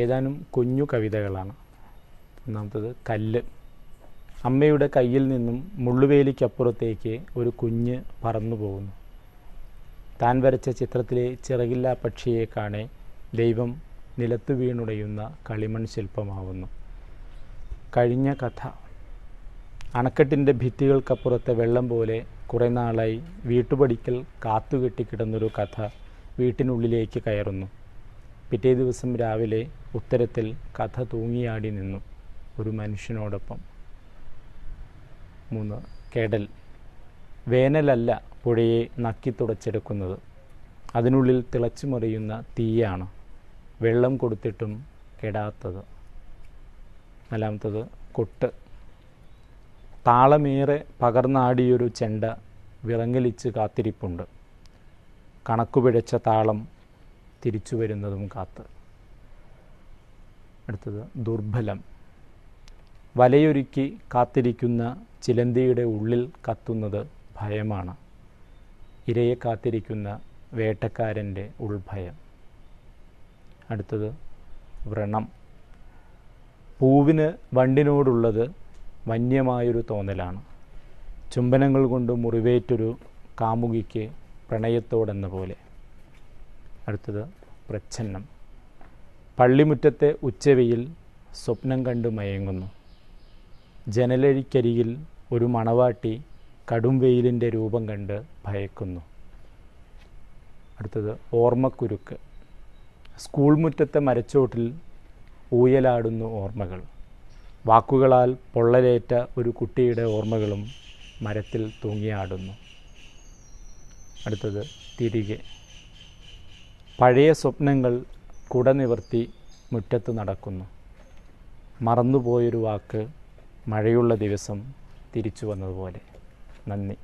ഏതാനും കുഞ്ഞു കവിതകളാണ് ഒന്നാമത്തത് കല്ല് അമ്മയുടെ കയ്യിൽ നിന്നും മുള്ളുവേലിക്കപ്പുറത്തേക്ക് ഒരു കുഞ്ഞ് പറന്നു പോകുന്നു താൻ വരച്ച ചിത്രത്തിലെ ചിറകില്ലാ പക്ഷിയെ കാണേ ദൈവം നിലത്തു വീണുടയുന്ന കളിമൺ ശില്പമാവുന്നു കഴിഞ്ഞ കഥ അണക്കെട്ടിൻ്റെ ഭിത്തികൾക്കപ്പുറത്തെ വെള്ളം പോലെ കുറേ നാളായി വീട്ടുപടിക്കൽ കാത്തുകെട്ടിക്കിടന്നൊരു കഥ വീട്ടിനുള്ളിലേക്ക് കയറുന്നു പിറ്റേ ദിവസം രാവിലെ ഉത്തരത്തിൽ കഥ തൂങ്ങിയാടി നിന്നു ഒരു മനുഷ്യനോടൊപ്പം മൂന്ന് കേടൽ വേനലല്ല പുഴയെ നക്കി തുടച്ചെടുക്കുന്നത് അതിനുള്ളിൽ മറിയുന്ന തീയാണ് വെള്ളം കൊടുത്തിട്ടും കെടാത്തത് നാലാമത്തത് കൊട്ട് താളമേറെ പകർന്നാടിയൊരു ചെണ്ട വിറങ്ങലിച്ച് കാത്തിരിപ്പുണ്ട് കണക്കുപിഴച്ച താളം തിരിച്ചു വരുന്നതും കാത്ത് അടുത്തത് ദുർബലം വലയൊരുക്കി കാത്തിരിക്കുന്ന ചിലന്തിയുടെ ഉള്ളിൽ കത്തുന്നത് ഭയമാണ് ഇരയെ കാത്തിരിക്കുന്ന വേട്ടക്കാരൻ്റെ ഉൾഭയം അടുത്തത് വ്രണം പൂവിന് വണ്ടിനോടുള്ളത് വന്യമായൊരു തോന്നലാണ് ചുംബനങ്ങൾ കൊണ്ട് മുറിവേറ്റൊരു കാമുകിക്ക് പ്രണയത്തോടെന്ന പോലെ അടുത്തത് പ്രച്ഛന്നം പള്ളിമുറ്റത്തെ ഉച്ചവെയിൽ സ്വപ്നം കണ്ടു മയങ്ങുന്നു ജനലഴിക്കരിയിൽ ഒരു മണവാട്ടി കടും വെയിലിൻ്റെ രൂപം കണ്ട് ഭയക്കുന്നു അടുത്തത് ഓർമ്മക്കുരുക്ക് സ്കൂൾ മുറ്റത്തെ മരച്ചോട്ടിൽ ഊയലാടുന്നു ഓർമ്മകൾ വാക്കുകളാൽ പൊള്ളലേറ്റ ഒരു കുട്ടിയുടെ ഓർമ്മകളും മരത്തിൽ തൂങ്ങിയാടുന്നു അടുത്തത് തിരികെ പഴയ സ്വപ്നങ്ങൾ നിവർത്തി മുറ്റത്ത് നടക്കുന്നു മറന്നുപോയൊരു വാക്ക് മഴയുള്ള ദിവസം തിരിച്ചു വന്നതുപോലെ നന്ദി